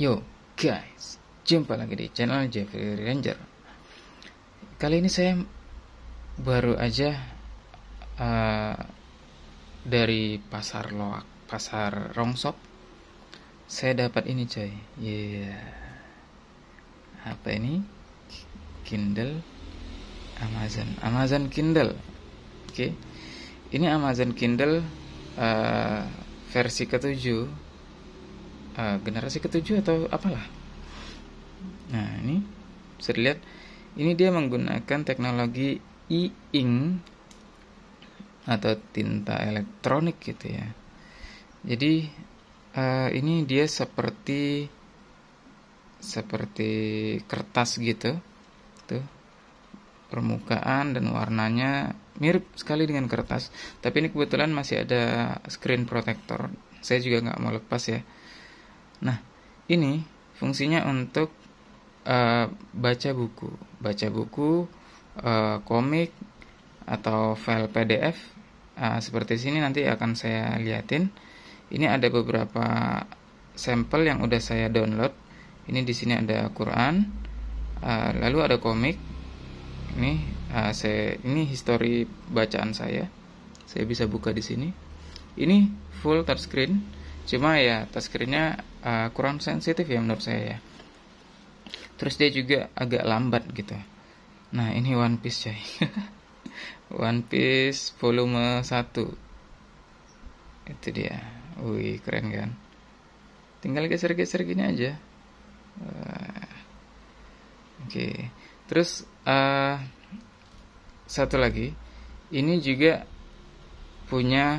Yo guys, jumpa lagi di channel Jeffrey Ranger. Kali ini saya baru aja uh, dari pasar loak, pasar rongsok, Saya dapat ini coy. Yeah. Apa ini? Kindle Amazon, Amazon Kindle. Oke. Okay. Ini Amazon Kindle uh, versi ketujuh uh, generasi ketujuh atau apalah nah ini bisa dilihat ini dia menggunakan teknologi e-ink atau tinta elektronik gitu ya jadi uh, ini dia seperti seperti kertas gitu tuh permukaan dan warnanya mirip sekali dengan kertas tapi ini kebetulan masih ada screen protector saya juga nggak mau lepas ya Nah, ini fungsinya untuk uh, baca buku, baca buku, uh, komik atau file PDF. Uh, ah, seperti sini nanti akan saya liatin. Ini ada beberapa sampel yang udah saya download. Ini di sini ada Quran, uh, lalu ada komik. Ini uh, saya ini histori bacaan saya. Saya bisa buka di sini. Ini full touchscreen cuma ya touchscreennya uh, kurang sensitif ya menurut saya ya terus dia juga agak lambat gitu nah ini One Piece coy One Piece volume 1 itu dia wih keren kan tinggal geser-geser gini aja uh, oke okay. terus uh, satu lagi ini juga punya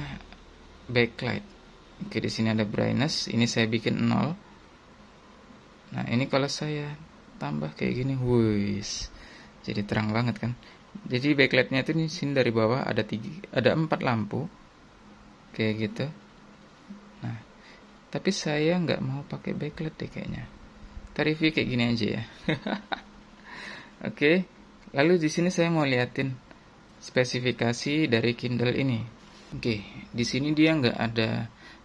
backlight Oke, di sini ada brightness. Ini saya bikin 0. Nah, ini kalau saya tambah kayak gini, wuih, Jadi terang banget kan. Jadi backlightnya itu di sini dari bawah ada tiga, ada empat lampu. Kayak gitu. Nah, tapi saya nggak mau pakai backlight deh kayaknya. Tarifnya kayak gini aja ya. Oke. Lalu di sini saya mau liatin spesifikasi dari Kindle ini. Oke, di sini dia nggak ada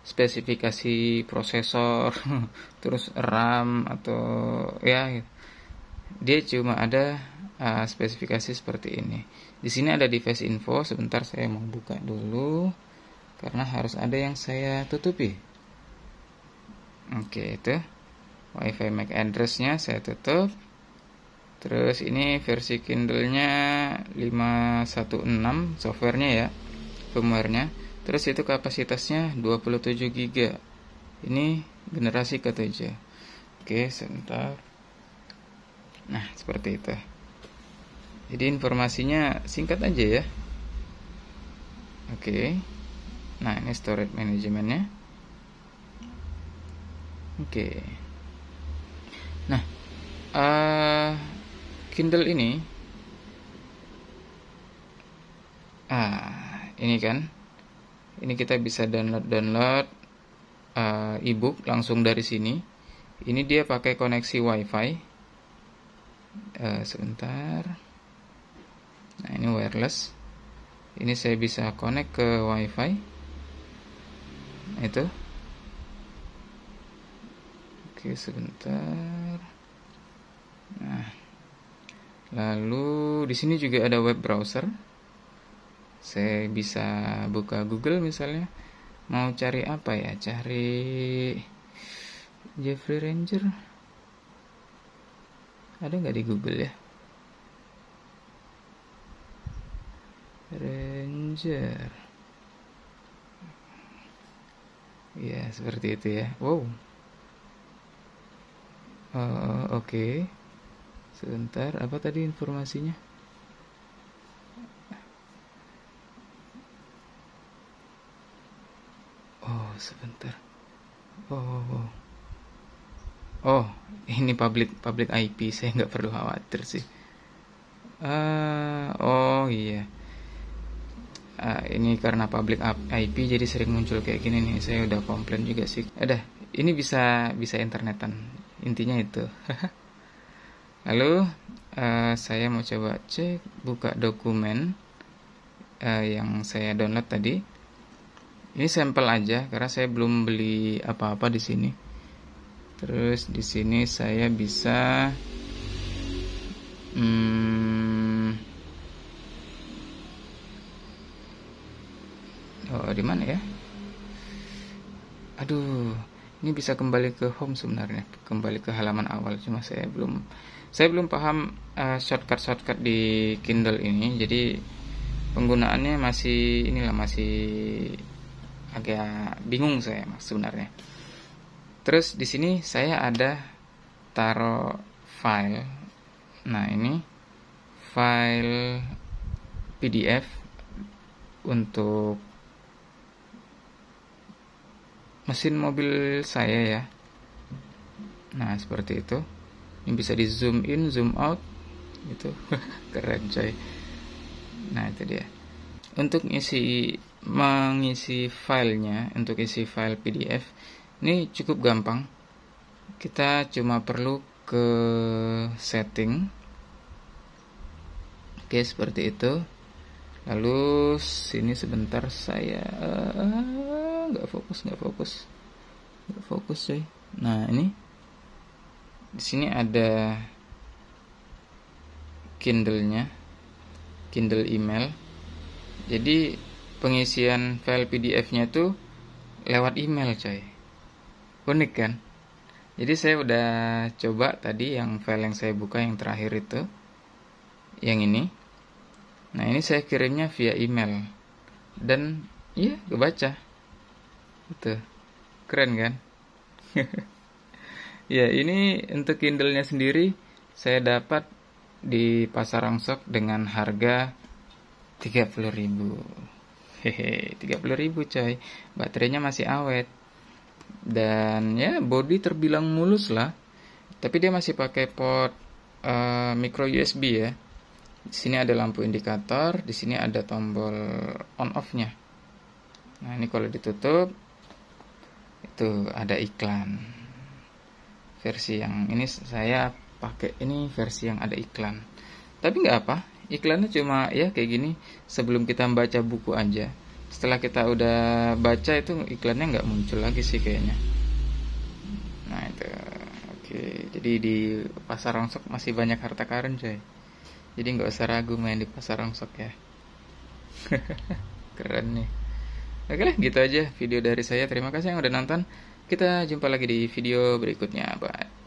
spesifikasi prosesor terus RAM atau ya dia cuma ada uh, spesifikasi seperti ini di sini ada device info sebentar saya mau buka dulu karena harus ada yang saya tutupi oke itu wifi MAC addressnya saya tutup terus ini versi Kindle-nya 516 softwarenya ya firmware-nya Terus itu kapasitasnya 27 GB. Ini generasi ketujuh. Oke, sebentar. Nah, seperti itu. Jadi informasinya singkat aja ya. Oke. Nah, ini storage manajemennya. Oke. Nah, uh, Kindle ini ah, ini kan ini kita bisa download download uh, ebook langsung dari sini ini dia pakai koneksi wifi eh, sebentar nah ini wireless ini saya bisa connect ke wifi nah, itu oke sebentar nah lalu di sini juga ada web browser saya bisa buka Google misalnya mau cari apa ya cari Jeffrey Ranger ada nggak di Google ya Ranger ya seperti itu ya wow uh, oke okay. sebentar apa tadi informasinya sebentar oh oh, oh. oh ini public public IP saya nggak perlu khawatir sih uh, oh iya uh, ini karena public IP jadi sering muncul kayak gini nih saya udah komplain juga sih ada eh, ini bisa bisa internetan intinya itu lalu uh, ah, saya mau coba cek buka dokumen uh, yang saya download tadi ini sampel aja karena saya belum beli apa-apa di sini. Terus di sini saya bisa hmm, Oh, di mana ya? Aduh, ini bisa kembali ke home sebenarnya, kembali ke halaman awal. Cuma saya belum saya belum paham uh, eh, shortcut shortcut di Kindle ini. Jadi penggunaannya masih inilah masih agak bingung saya mas sebenarnya terus di sini saya ada taruh file nah ini file PDF untuk mesin mobil saya ya nah seperti itu ini bisa di zoom in zoom out Itu keren coy nah itu dia untuk isi mengisi filenya untuk isi file PDF ini cukup gampang kita cuma perlu ke setting oke seperti itu lalu sini sebentar saya eh, nggak uh, fokus nggak fokus nggak fokus sih. nah ini di sini ada Kindle-nya Kindle email jadi pengisian file PDF-nya itu lewat email coy unik kan jadi saya udah coba tadi yang file yang saya buka yang terakhir itu yang ini nah ini saya kirimnya via email dan iya kebaca itu keren kan ya ini untuk Kindle-nya sendiri saya dapat di pasar angsok dengan harga tiga puluh ribu hehe tiga ribu coy baterainya masih awet dan ya body terbilang mulus lah tapi dia masih pakai port uh, micro USB ya di sini ada lampu indikator di sini ada tombol on off nya nah ini kalau ditutup itu ada iklan versi yang ini saya pakai ini versi yang ada iklan tapi nggak apa iklannya cuma ya kayak gini sebelum kita baca buku aja setelah kita udah baca itu iklannya nggak muncul lagi sih kayaknya nah itu oke jadi di pasar rongsok masih banyak harta karun coy jadi nggak usah ragu main di pasar rongsok ya keren nih oke lah gitu aja video dari saya terima kasih yang udah nonton kita jumpa lagi di video berikutnya bye